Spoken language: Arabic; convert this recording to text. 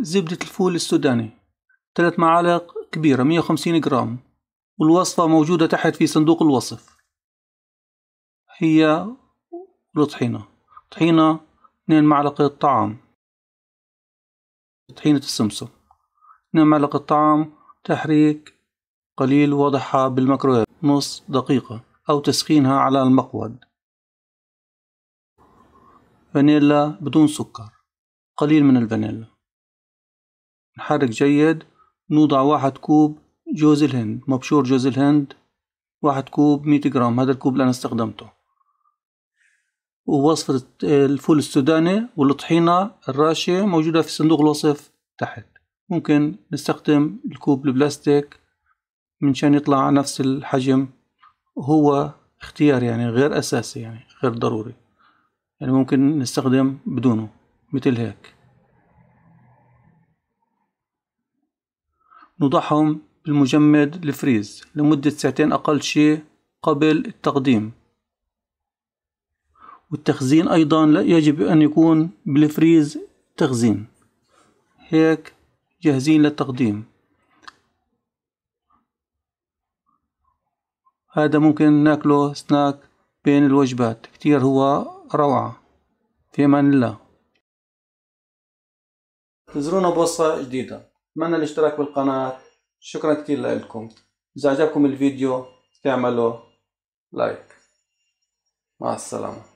زبدة الفول السوداني ثلاث معالق كبيرة 150 جرام والوصفة موجودة تحت في صندوق الوصف هي الطحينة طحينة 2 معلقة طعام طحينة السمسم 2 معلقة طعام تحريك قليل وضعها بالميكرويف نص دقيقة أو تسخينها على المقود فانيلا بدون سكر قليل من الفانيلا نحرك جيد نوضع واحد كوب جوز الهند مبشور جوز الهند واحد كوب مية جرام هذا الكوب اللي أنا استخدمته ووصفة الفول السوداني والطحينة الراشية موجودة في صندوق الوصف تحت ممكن نستخدم الكوب البلاستيك من شان يطلع نفس الحجم هو اختيار يعني غير أساسي يعني غير ضروري يعني ممكن نستخدم بدونه مثل هيك نضعهم بالمجمد الفريز لمدة ساعتين أقل شيء قبل التقديم والتخزين أيضا لا يجب أن يكون بالفريز تخزين هيك جاهزين للتقديم هذا ممكن ناكله سناك بين الوجبات كتير هو روعة في أمان الله تزرونا بوصة جديدة اتمنى الاشتراك بالقناة شكرا كتير لكم إذا عجبكم الفيديو تعملوا لايك مع السلامة